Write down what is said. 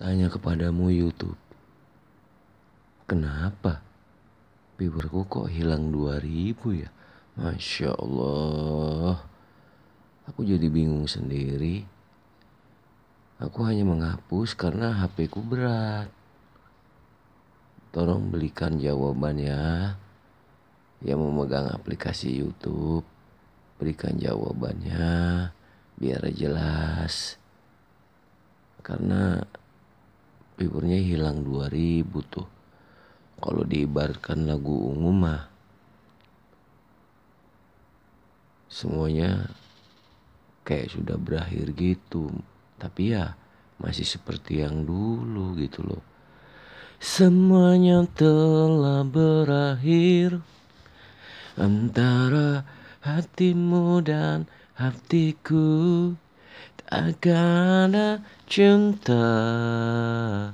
Tanya kepadamu YouTube. Kenapa? Viewerku kok hilang 2000 ya? Masya Allah. Aku jadi bingung sendiri. Aku hanya menghapus karena HP ku berat. Tolong belikan jawaban ya. Yang memegang aplikasi YouTube, berikan jawabannya biar jelas. Karena liburnya hilang 2000 tuh kalau diibarkan lagu ungu mah semuanya kayak sudah berakhir gitu tapi ya masih seperti yang dulu gitu loh semuanya telah berakhir antara hatimu dan hatiku takkanlah cinta